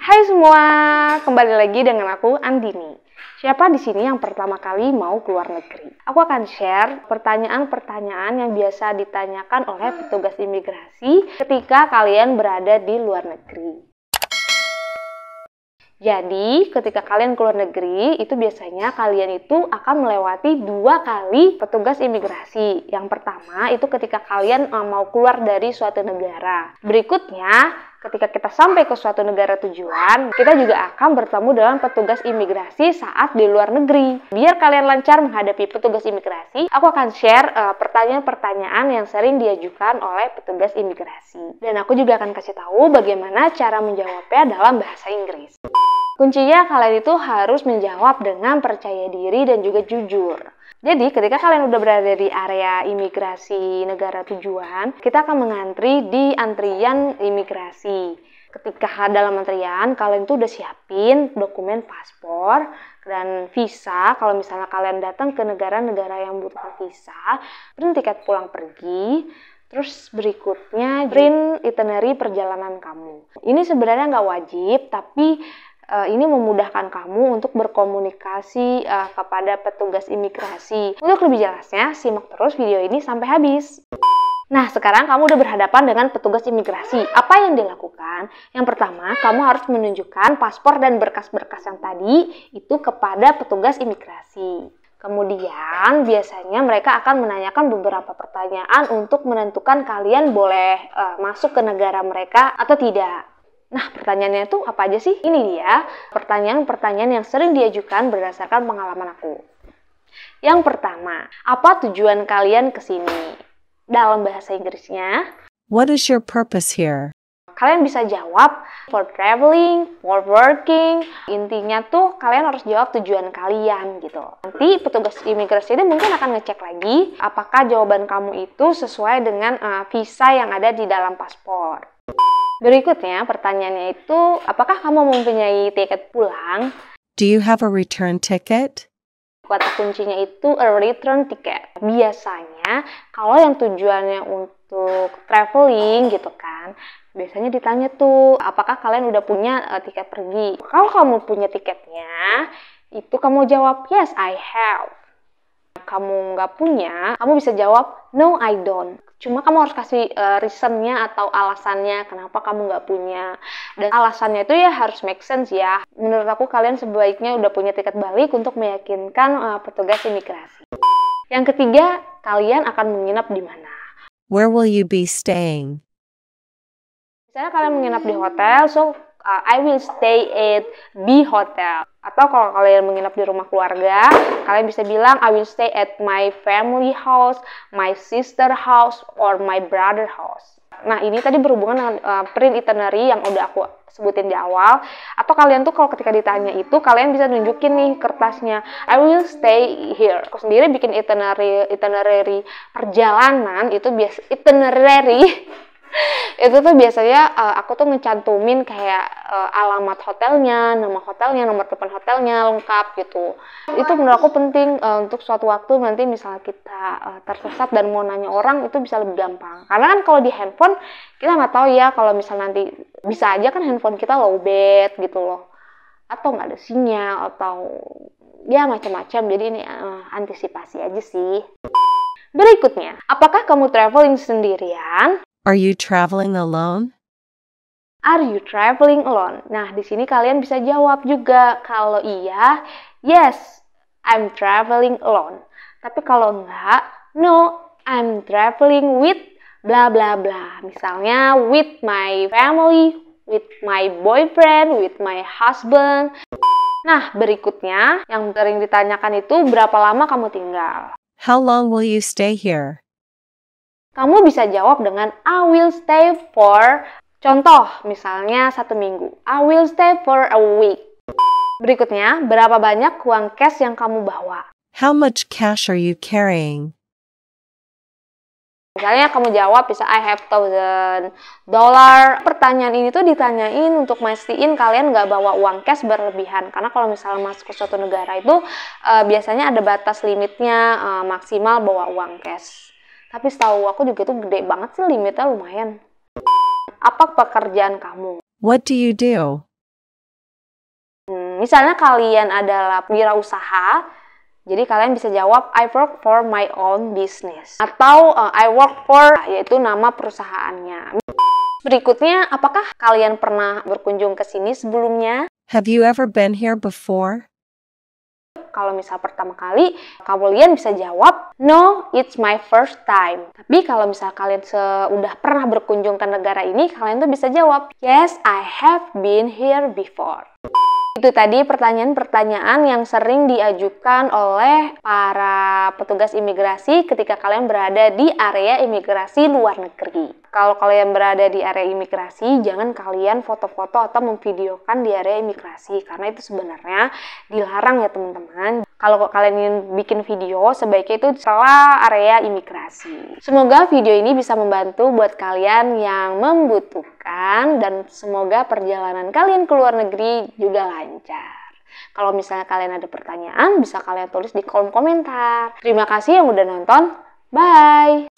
Hai semua, kembali lagi dengan aku Andini. Siapa di sini yang pertama kali mau keluar negeri? Aku akan share pertanyaan-pertanyaan yang biasa ditanyakan oleh petugas imigrasi ketika kalian berada di luar negeri. Jadi, ketika kalian keluar negeri, itu biasanya kalian itu akan melewati dua kali petugas imigrasi. Yang pertama, itu ketika kalian eh, mau keluar dari suatu negara. Berikutnya, ketika kita sampai ke suatu negara tujuan, kita juga akan bertemu dengan petugas imigrasi saat di luar negeri. Biar kalian lancar menghadapi petugas imigrasi, aku akan share eh, pertanyaan-pertanyaan uh, yang sering diajukan oleh petugas imigrasi. Dan aku juga akan kasih tahu bagaimana cara menjawabnya dalam bahasa Inggris. Kuncinya kalian itu harus menjawab dengan percaya diri dan juga jujur. Jadi ketika kalian udah berada di area imigrasi negara tujuan, kita akan mengantri di antrian imigrasi. Ketika dalam antrian, kalian tuh udah siapin dokumen paspor dan visa. Kalau misalnya kalian datang ke negara-negara yang butuh visa, print tiket pulang pergi, Terus berikutnya print itinerary perjalanan kamu. Ini sebenarnya nggak wajib, tapi Eh, ini memudahkan kamu untuk berkomunikasi uh, kepada petugas imigrasi. Untuk lebih jelasnya, simak terus video ini sampai habis. Nah, sekarang kamu udah berhadapan dengan petugas imigrasi. Apa yang dilakukan? Yang pertama, kamu harus menunjukkan paspor dan berkas-berkas yang tadi itu kepada petugas imigrasi. Kemudian, biasanya mereka akan menanyakan beberapa pertanyaan untuk menentukan kalian boleh uh, masuk ke negara mereka atau tidak. Nah, pertanyaannya itu apa aja sih? Ini dia pertanyaan-pertanyaan yang sering diajukan berdasarkan pengalaman aku. Yang pertama, apa tujuan kalian ke sini? Dalam bahasa Inggrisnya, What is your purpose here? Kalian bisa jawab for traveling, for working. Intinya tuh kalian harus jawab tujuan kalian gitu. Nanti petugas imigrasi ini mungkin akan ngecek lagi apakah jawaban kamu itu sesuai dengan uh, visa yang ada di dalam paspor. Berikutnya pertanyaannya itu, apakah kamu mempunyai tiket pulang? Do you have a return ticket? Kata kuncinya itu a return ticket. Biasanya kalau yang tujuannya untuk traveling gitu kan, biasanya ditanya tuh apakah kalian udah punya uh, tiket pergi. Kalau kamu punya tiketnya, itu kamu jawab yes I have kamu nggak punya, kamu bisa jawab no I don't cuma kamu harus kasih uh, reasonnya atau alasannya kenapa kamu nggak punya dan alasannya itu ya harus make sense ya menurut aku kalian sebaiknya udah punya tiket balik untuk meyakinkan uh, petugas imigrasi yang ketiga kalian akan menginap di mana where will you be staying misalnya kalian menginap di hotel so uh, I will stay at B hotel. Atau kalau kalian menginap di rumah keluarga, kalian bisa bilang I will stay at my family house, my sister house, or my brother house. Nah, ini tadi berhubungan dengan uh, print itinerary yang udah aku sebutin di awal. Atau kalian tuh kalau ketika ditanya itu, kalian bisa nunjukin nih kertasnya. I will stay here. Aku sendiri bikin itinerary itinerary perjalanan itu biasa itinerary itu tuh biasanya uh, aku tuh ngecantumin kayak uh, alamat hotelnya, nama hotelnya, nomor telepon hotelnya lengkap gitu. Itu menurut aku penting uh, untuk suatu waktu nanti misalnya kita uh, tersesat dan mau nanya orang itu bisa lebih gampang. Karena kan kalau di handphone kita nggak tahu ya kalau misal nanti bisa aja kan handphone kita lowbat gitu loh atau nggak ada sinyal atau ya macam-macam jadi ini uh, antisipasi aja sih berikutnya apakah kamu traveling sendirian Are you traveling alone? Are you traveling alone? Nah, di sini kalian bisa jawab juga. Kalau iya, yes, I'm traveling alone. Tapi kalau enggak, no, I'm traveling with bla bla bla. Misalnya with my family, with my boyfriend, with my husband. Nah, berikutnya yang sering ditanyakan itu berapa lama kamu tinggal? How long will you stay here? Kamu bisa jawab dengan I will stay for contoh misalnya satu minggu. I will stay for a week. Berikutnya, berapa banyak uang cash yang kamu bawa? How much cash are you carrying? Misalnya kamu jawab bisa I have thousand dollar. Pertanyaan ini tuh ditanyain untuk mastiin kalian nggak bawa uang cash berlebihan. Karena kalau misalnya masuk ke suatu negara itu uh, biasanya ada batas limitnya uh, maksimal bawa uang cash. Tapi setahu aku juga itu gede banget sih limitnya lumayan. Apa pekerjaan kamu? What do you do? Hmm, misalnya kalian adalah wirausaha, jadi kalian bisa jawab I work for my own business atau uh, I work for yaitu nama perusahaannya. Berikutnya, apakah kalian pernah berkunjung ke sini sebelumnya? Have you ever been here before? kalau misal pertama kali kalian bisa jawab no it's my first time tapi kalau misal kalian sudah pernah berkunjung ke negara ini kalian tuh bisa jawab yes I have been here before itu tadi pertanyaan-pertanyaan yang sering diajukan oleh para petugas imigrasi ketika kalian berada di area imigrasi luar negeri. Kalau kalian berada di area imigrasi, jangan kalian foto-foto atau memvideokan di area imigrasi karena itu sebenarnya dilarang ya teman-teman kalau kalian ingin bikin video, sebaiknya itu setelah area imigrasi. Semoga video ini bisa membantu buat kalian yang membutuhkan dan semoga perjalanan kalian ke luar negeri juga lancar. Kalau misalnya kalian ada pertanyaan, bisa kalian tulis di kolom komentar. Terima kasih yang udah nonton. Bye!